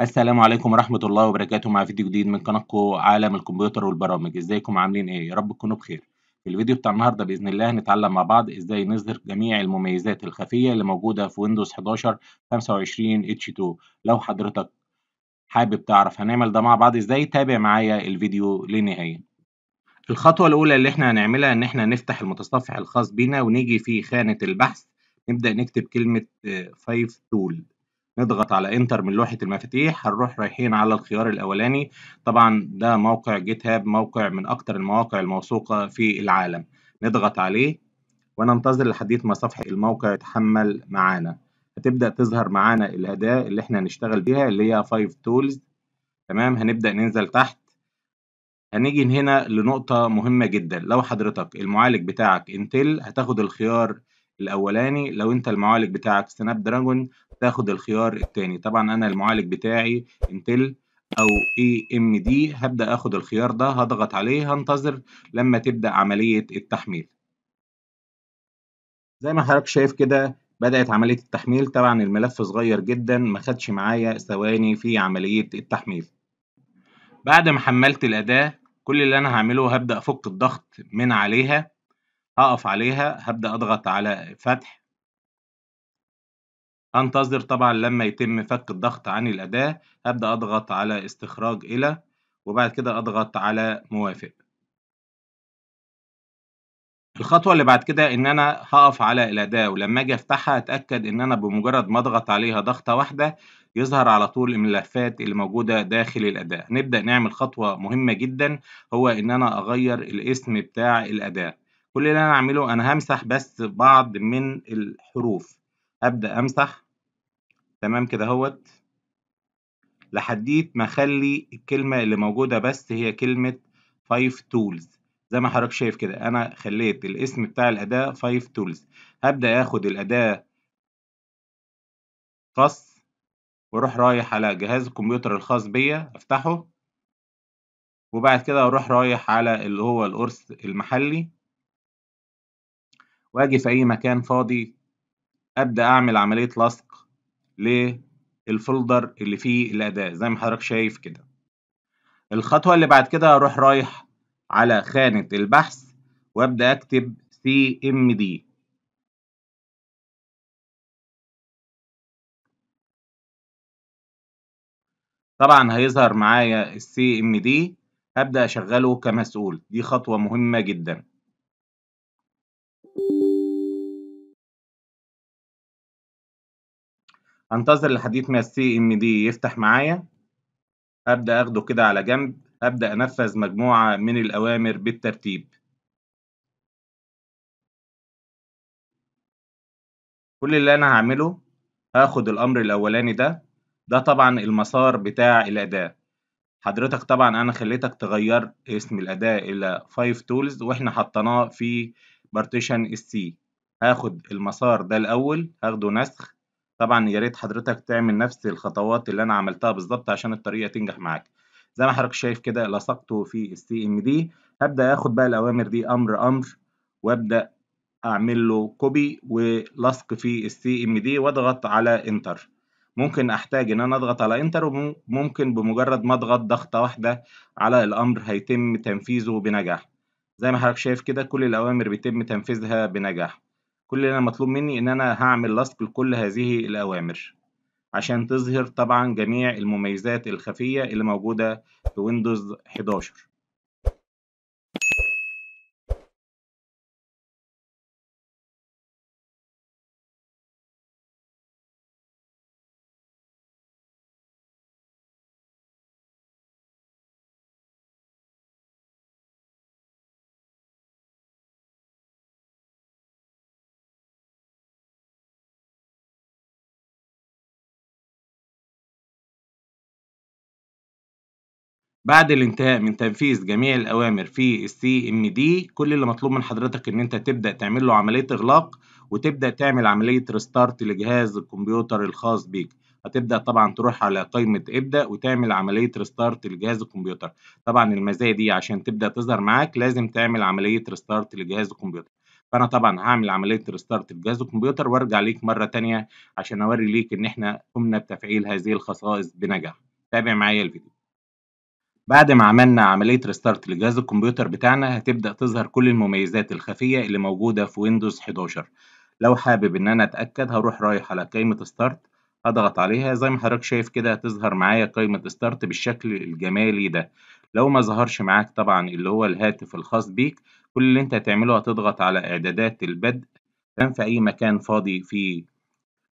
السلام عليكم ورحمة الله وبركاته مع فيديو جديد من قناتكم عالم الكمبيوتر والبرامج ازيكم عاملين ايه يا رب تكونوا بخير في الفيديو بتاع النهارده باذن الله هنتعلم مع بعض ازاي نظهر جميع المميزات الخفية اللي موجودة في ويندوز 11 25 H2 لو حضرتك حابب تعرف هنعمل ده مع بعض ازاي تابع معايا الفيديو للنهاية الخطوة الأولى اللي احنا هنعملها إن احنا نفتح المتصفح الخاص بينا ونيجي في خانة البحث نبدأ نكتب كلمة 5 آه، tool نضغط على انتر من لوحه المفاتيح هنروح رايحين على الخيار الاولاني طبعا ده موقع جيت هاب موقع من اكتر المواقع الموثوقه في العالم نضغط عليه وننتظر لحد ما صفحه الموقع يتحمل معانا هتبدا تظهر معانا الاداه اللي احنا هنشتغل بيها اللي هي 5 تولز تمام هنبدا ننزل تحت هنيجي هنا لنقطة مهمة جدا لو حضرتك المعالج بتاعك انتل هتاخد الخيار الأولاني لو أنت المعالج بتاعك سناب دراجون تاخد الخيار الثاني طبعا انا المعالج بتاعي انتل او اي ام دي هبدا اخد الخيار ده هضغط عليه هنتظر لما تبدا عمليه التحميل زي ما حضرتك شايف كده بدات عمليه التحميل طبعا الملف صغير جدا ما خدش معايا ثواني في عمليه التحميل بعد ما حملت الاداه كل اللي انا هعمله هبدا افك الضغط من عليها هقف عليها هبدا اضغط على فتح هنتظر طبعًا لمّا يتم فك الضغط عن الأداة، أبدأ أضغط على "استخراج إلى" وبعد كده أضغط على "موافق". الخطوة اللي بعد كده إن أنا هقف على الأداة ولمّا آجي أفتحها أتأكد إن أنا بمجرد ما أضغط عليها ضغطة واحدة يظهر على طول الملفات اللي موجودة داخل الأداة. نبدأ نعمل خطوة مهمة جدًا هو إن أنا أغير الاسم بتاع الأداة. كل اللي أنا أعمله أنا همسح بس بعض من الحروف. ابدا امسح تمام كده اهوت لحديت ما اخلي الكلمه اللي موجوده بس هي كلمه 5 tools زي ما حضرتك شايف كده انا خليت الاسم بتاع الاداه 5 tools هبدا اخد الاداه قص واروح رايح على جهاز الكمبيوتر الخاص بيا افتحه وبعد كده اروح رايح على اللي هو القرص المحلي واجي في اي مكان فاضي ابدا اعمل عمليه لصق للفولدر اللي فيه الاداه زي ما حضرتك شايف كده الخطوه اللي بعد كده اروح رايح على خانه البحث وابدا اكتب cmd طبعا هيظهر معايا السي ام دي هبدا اشغله كمسؤول دي خطوه مهمه جدا انتظر لحديث ما السي ام دي يفتح معايا ابدا اخده كده على جنب ابدا انفذ مجموعه من الاوامر بالترتيب كل اللي انا هعمله هاخد الامر الاولاني ده ده طبعا المسار بتاع الاداه حضرتك طبعا انا خليتك تغير اسم الاداه الى 5 tools واحنا حطيناه في بارتيشن السي هاخد المسار ده الاول هاخده نسخ طبعًا يا ريت حضرتك تعمل نفس الخطوات اللي أنا عملتها بالظبط عشان الطريقة تنجح معاك. زي ما حضرتك شايف كده لصقته في السي ام دي هبدا آخد بقى الأوامر دي أمر، أمر، وأبدأ أعمل له كوبي ولصق في السي ام دي وأضغط على انتر ممكن أحتاج إن أنا أضغط على انتر وممكن بمجرد ما أضغط ضغطة واحدة على الأمر هيتم تنفيذه بنجاح. زي ما حضرتك شايف كده كل الأوامر بيتم تنفيذها بنجاح. كل اللي أنا مطلوب مني إن أنا هعمل لصق لكل هذه الأوامر عشان تظهر طبعا جميع المميزات الخفية اللي موجودة في ويندوز 11 بعد الانتهاء من تنفيذ جميع الأوامر في السي ام دي كل اللي مطلوب من حضرتك إن أنت تبدأ تعمل له عملية إغلاق وتبدأ تعمل عملية ريستارت لجهاز الكمبيوتر الخاص بيك هتبدأ طبعا تروح على قائمة ابدأ وتعمل عملية ريستارت لجهاز الكمبيوتر طبعا المزايا دي عشان تبدأ تظهر معاك لازم تعمل عملية ريستارت لجهاز الكمبيوتر فانا طبعا هعمل عمليه ريستارت لجهاز الكمبيوتر وارجع ليك مره ثانيه عشان اوري ليك ان احنا قمنا بتفعيل هذه الخصائص بنجاح تابع معايا الفيديو بعد ما عملنا عملية ريستارت لجهاز الكمبيوتر بتاعنا هتبدأ تظهر كل المميزات الخفية اللي موجودة في ويندوز 11 لو حابب إن أنا أتأكد هروح رايح على قائمة ستارت هضغط عليها زي ما حضرتك شايف كده هتظهر معايا قائمة ستارت بالشكل الجمالي ده لو ما ظهرش معاك طبعا اللي هو الهاتف الخاص بيك كل اللي انت هتعمله هتضغط على إعدادات البدء في أي مكان فاضي فيه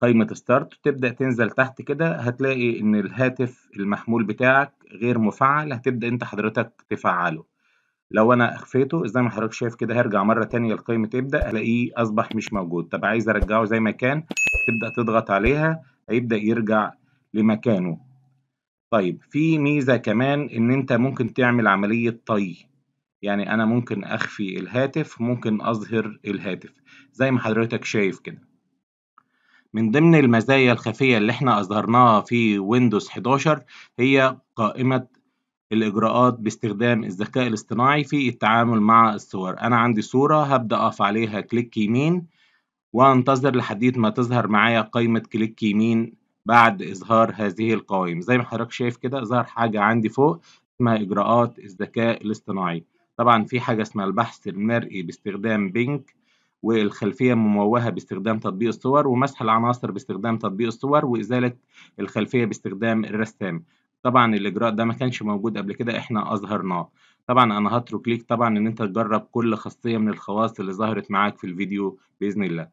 قايمة ستارت تبدأ تنزل تحت كده هتلاقي إن الهاتف المحمول بتاعك غير مفعل هتبدأ أنت حضرتك تفعله لو أنا أخفيته زي ما حضرتك شايف كده هرجع مرة تانية القائمة ابدأ ألاقيه أصبح مش موجود طب عايز أرجعه زي ما كان تبدأ تضغط عليها هيبدأ يرجع لمكانه طيب في ميزة كمان إن أنت ممكن تعمل عملية طي يعني أنا ممكن أخفي الهاتف ممكن أظهر الهاتف زي ما حضرتك شايف كده من ضمن المزايا الخفية اللي احنا أظهرناها في ويندوز 11 هي قائمة الإجراءات باستخدام الذكاء الاصطناعي في التعامل مع الصور أنا عندي صورة هبدأ أقف عليها كليك يمين وأنتظر لحد ما تظهر معايا قائمة كليك يمين بعد إظهار هذه القوائم زي ما حضرتك شايف كده ظهر حاجة عندي فوق اسمها إجراءات الذكاء الاصطناعي طبعا في حاجة اسمها البحث المرئي باستخدام بينك والخلفية مموهة باستخدام تطبيق الصور ومسح العناصر باستخدام تطبيق الصور وإزالة الخلفية باستخدام الرسام طبعا الإجراء ده ما كانش موجود قبل كده إحنا أظهرناه طبعا أنا هترك ليك طبعا إن أنت تجرب كل خاصية من الخواص اللي ظهرت معاك في الفيديو بإذن الله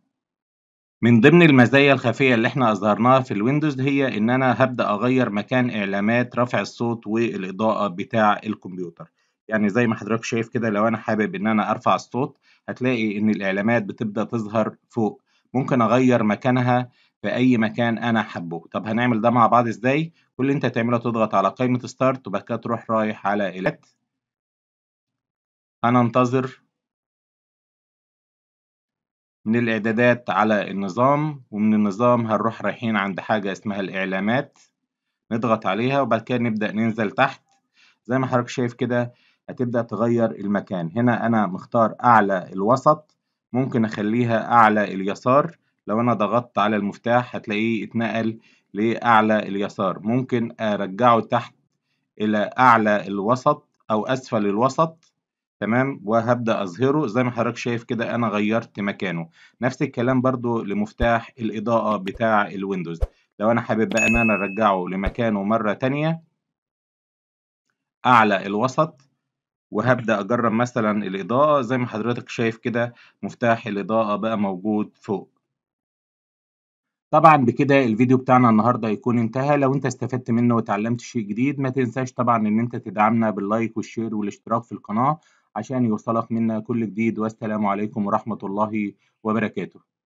من ضمن المزايا الخفية اللي احنا أظهرناها في الويندوز هي إن أنا هبدأ أغير مكان إعلانات رفع الصوت والإضاءة بتاع الكمبيوتر يعني زي ما حضرتك شايف كده لو انا حابب ان انا ارفع الصوت هتلاقي ان الاعلامات بتبدا تظهر فوق ممكن اغير مكانها في اي مكان انا حبه طب هنعمل ده مع بعض ازاي كل اللي انت تعمله تضغط على قائمه ستارت وبعد كده تروح رايح على الات انا انتظر من الاعدادات على النظام ومن النظام هنروح رايحين عند حاجه اسمها الاعلامات نضغط عليها وبعد كده نبدا ننزل تحت زي ما حضرتك شايف كده هتبدأ تغير المكان هنا أنا مختار أعلى الوسط ممكن أخليها أعلى اليسار لو أنا ضغطت على المفتاح هتلاقيه اتنقل لأعلى اليسار ممكن أرجعه تحت إلى أعلى الوسط أو أسفل الوسط تمام وهبدأ أظهره زي ما حضرتك شايف كده أنا غيرت مكانه نفس الكلام برضو لمفتاح الإضاءة بتاع الويندوز لو أنا حابب بقى إن أنا أرجعه لمكانه مرة تانية أعلى الوسط وهبدأ أجرب مثلا الإضاءة زي ما حضرتك شايف كده مفتاح الإضاءة بقى موجود فوق طبعا بكده الفيديو بتاعنا النهاردة يكون انتهى لو انت استفدت منه وتعلمت شيء جديد ما تنساش طبعا ان انت تدعمنا باللايك والشير والاشتراك في القناة عشان يوصلك منا كل جديد والسلام عليكم ورحمة الله وبركاته